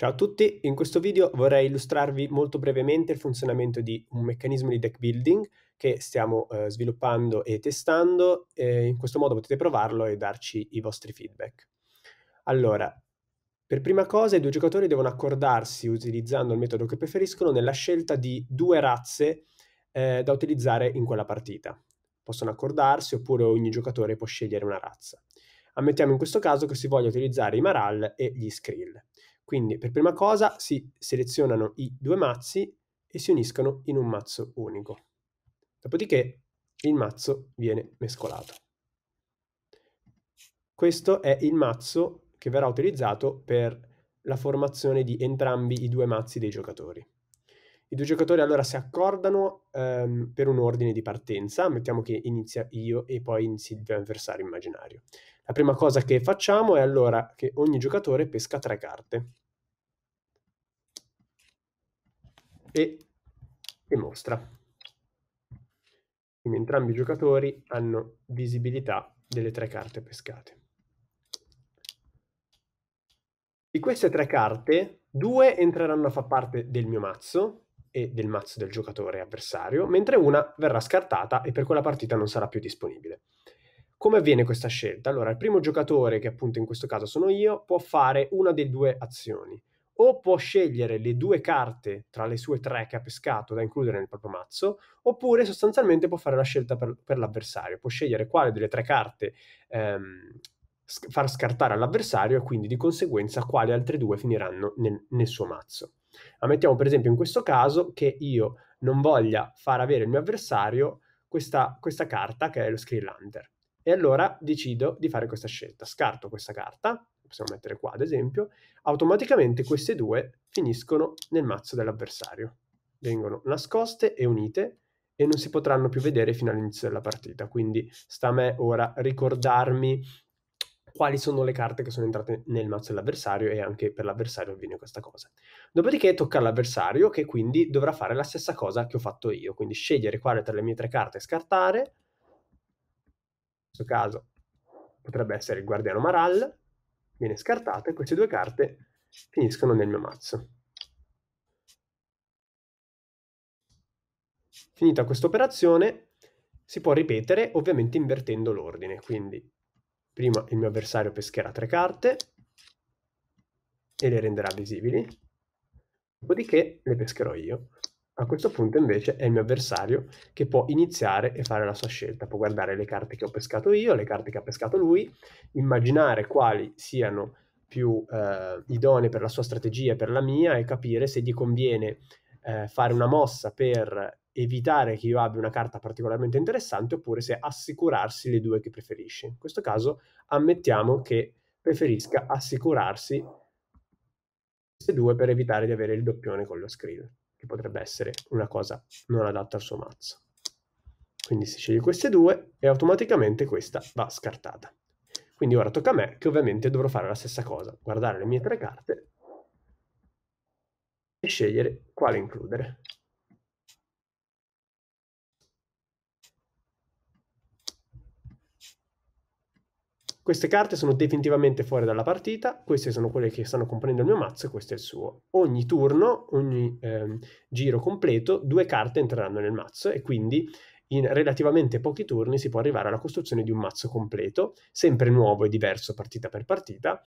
Ciao a tutti, in questo video vorrei illustrarvi molto brevemente il funzionamento di un meccanismo di deck building che stiamo eh, sviluppando e testando, e in questo modo potete provarlo e darci i vostri feedback. Allora, per prima cosa i due giocatori devono accordarsi utilizzando il metodo che preferiscono nella scelta di due razze eh, da utilizzare in quella partita. Possono accordarsi oppure ogni giocatore può scegliere una razza. Ammettiamo in questo caso che si voglia utilizzare i Maral e gli Skrill. Quindi per prima cosa si selezionano i due mazzi e si uniscono in un mazzo unico. Dopodiché il mazzo viene mescolato. Questo è il mazzo che verrà utilizzato per la formazione di entrambi i due mazzi dei giocatori. I due giocatori allora si accordano ehm, per un ordine di partenza, mettiamo che inizia io e poi inizia il mio avversario immaginario. La prima cosa che facciamo è allora che ogni giocatore pesca tre carte. e, e mostra. Quindi entrambi i giocatori hanno visibilità delle tre carte pescate. Di queste tre carte, due entreranno a far parte del mio mazzo e del mazzo del giocatore avversario, mentre una verrà scartata e per quella partita non sarà più disponibile. Come avviene questa scelta? Allora, il primo giocatore, che appunto in questo caso sono io, può fare una delle due azioni o può scegliere le due carte tra le sue tre che ha pescato da includere nel proprio mazzo, oppure sostanzialmente può fare la scelta per, per l'avversario, può scegliere quale delle tre carte ehm, far scartare all'avversario e quindi di conseguenza quali altre due finiranno nel, nel suo mazzo. Ammettiamo per esempio in questo caso che io non voglia far avere il mio avversario questa, questa carta che è lo Skrillander. E allora decido di fare questa scelta. Scarto questa carta, possiamo mettere qua ad esempio, automaticamente queste due finiscono nel mazzo dell'avversario. Vengono nascoste e unite e non si potranno più vedere fino all'inizio della partita. Quindi sta a me ora ricordarmi quali sono le carte che sono entrate nel mazzo dell'avversario e anche per l'avversario avviene questa cosa. Dopodiché tocca all'avversario che quindi dovrà fare la stessa cosa che ho fatto io, quindi scegliere quale tra le mie tre carte scartare. In questo caso potrebbe essere il guardiano Maral, viene scartata e queste due carte finiscono nel mio mazzo. Finita questa operazione si può ripetere ovviamente invertendo l'ordine, quindi prima il mio avversario pescherà tre carte e le renderà visibili, dopodiché le pescherò io. A questo punto invece è il mio avversario che può iniziare e fare la sua scelta, può guardare le carte che ho pescato io, le carte che ha pescato lui, immaginare quali siano più eh, idonee per la sua strategia e per la mia e capire se gli conviene eh, fare una mossa per evitare che io abbia una carta particolarmente interessante oppure se assicurarsi le due che preferisce. In questo caso ammettiamo che preferisca assicurarsi queste due per evitare di avere il doppione con lo scrive che potrebbe essere una cosa non adatta al suo mazzo. Quindi si sceglie queste due e automaticamente questa va scartata. Quindi ora tocca a me che ovviamente dovrò fare la stessa cosa, guardare le mie tre carte e scegliere quale includere. Queste carte sono definitivamente fuori dalla partita, queste sono quelle che stanno componendo il mio mazzo e questo è il suo. Ogni turno, ogni eh, giro completo, due carte entreranno nel mazzo e quindi in relativamente pochi turni si può arrivare alla costruzione di un mazzo completo, sempre nuovo e diverso partita per partita,